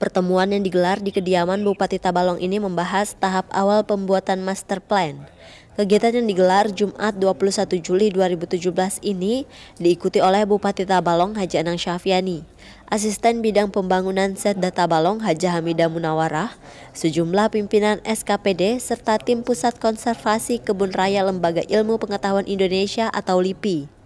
Pertemuan yang digelar di kediaman Bupati Tabalong ini membahas tahap awal pembuatan master plan. Kegiatan yang digelar Jumat 21 Juli 2017 ini diikuti oleh Bupati Tabalong Haji Anang Syafiani, Asisten Bidang Pembangunan Setda Tabalong Haji Hamidah Munawarah, sejumlah pimpinan SKPD serta tim Pusat Konservasi Kebun Raya Lembaga Ilmu Pengetahuan Indonesia atau LIPI.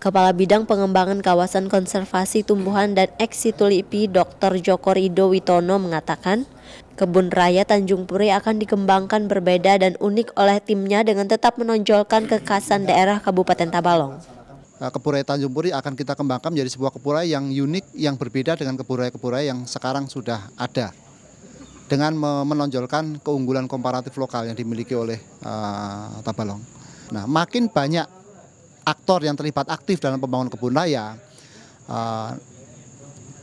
Kepala Bidang Pengembangan Kawasan Konservasi Tumbuhan dan Eksitulipi Dr. Joko Rido Witono mengatakan, Kebun Raya Tanjung Puri akan dikembangkan berbeda dan unik oleh timnya dengan tetap menonjolkan kekhasan daerah Kabupaten Tabalong. Nah, kebun Raya Tanjung Puri akan kita kembangkan menjadi sebuah kebun raya yang unik, yang berbeda dengan kebun raya-kebun raya yang sekarang sudah ada. Dengan menonjolkan keunggulan komparatif lokal yang dimiliki oleh uh, Tabalong. Nah, makin banyak aktor yang terlibat aktif dalam pembangunan kebun raya, uh,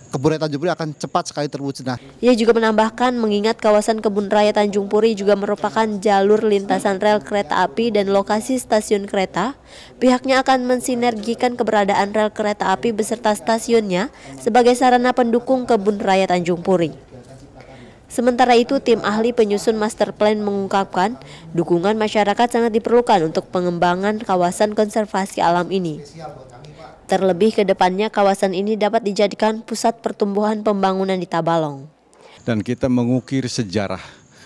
Kebun Raya Tanjung Puri akan cepat sekali terwujud. Nah. Ia juga menambahkan mengingat kawasan Kebun Raya Tanjung Puri juga merupakan jalur lintasan rel kereta api dan lokasi stasiun kereta, pihaknya akan mensinergikan keberadaan rel kereta api beserta stasiunnya sebagai sarana pendukung Kebun Raya Tanjung Puri. Sementara itu, tim ahli penyusun master plan mengungkapkan dukungan masyarakat sangat diperlukan untuk pengembangan kawasan konservasi alam ini. Terlebih ke depannya kawasan ini dapat dijadikan pusat pertumbuhan pembangunan di Tabalong. Dan kita mengukir sejarah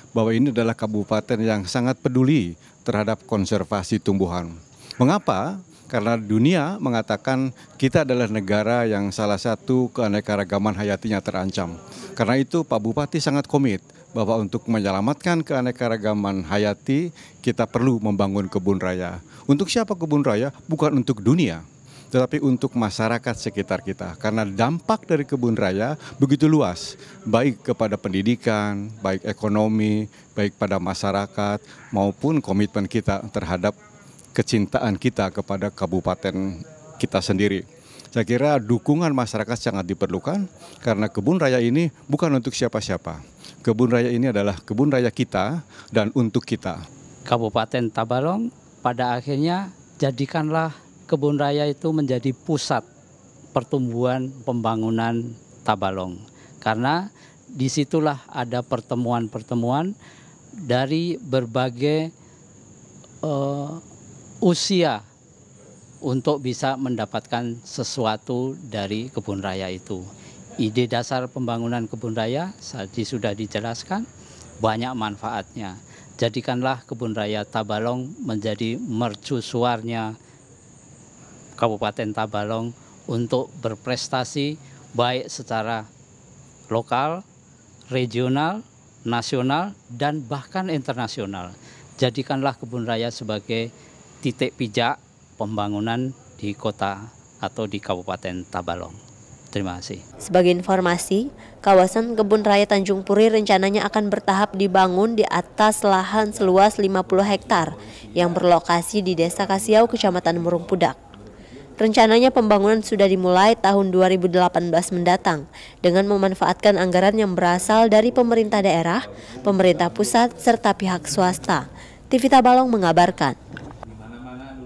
bahwa ini adalah kabupaten yang sangat peduli terhadap konservasi tumbuhan. Mengapa? karena dunia mengatakan kita adalah negara yang salah satu keanekaragaman hayatinya terancam. Karena itu Pak Bupati sangat komit bahwa untuk menyelamatkan keanekaragaman hayati kita perlu membangun kebun raya. Untuk siapa kebun raya? Bukan untuk dunia, tetapi untuk masyarakat sekitar kita. Karena dampak dari kebun raya begitu luas, baik kepada pendidikan, baik ekonomi, baik pada masyarakat, maupun komitmen kita terhadap kecintaan kita kepada kabupaten kita sendiri. Saya kira dukungan masyarakat sangat diperlukan karena kebun raya ini bukan untuk siapa-siapa. Kebun raya ini adalah kebun raya kita dan untuk kita. Kabupaten Tabalong pada akhirnya jadikanlah kebun raya itu menjadi pusat pertumbuhan pembangunan Tabalong. Karena disitulah ada pertemuan-pertemuan dari berbagai uh, usia untuk bisa mendapatkan sesuatu dari kebun raya itu. Ide dasar pembangunan kebun raya tadi sudah dijelaskan, banyak manfaatnya. Jadikanlah kebun raya Tabalong menjadi mercusuarnya Kabupaten Tabalong untuk berprestasi baik secara lokal, regional, nasional, dan bahkan internasional. Jadikanlah kebun raya sebagai titik pijak pembangunan di kota atau di Kabupaten Tabalong. Terima kasih. Sebagai informasi, kawasan Kebun Raya Tanjung Puri rencananya akan bertahap dibangun di atas lahan seluas 50 hektar yang berlokasi di Desa Kasiau, Kecamatan Murung Pudak. Rencananya pembangunan sudah dimulai tahun 2018 mendatang dengan memanfaatkan anggaran yang berasal dari pemerintah daerah, pemerintah pusat, serta pihak swasta. Tivita Balong mengabarkan.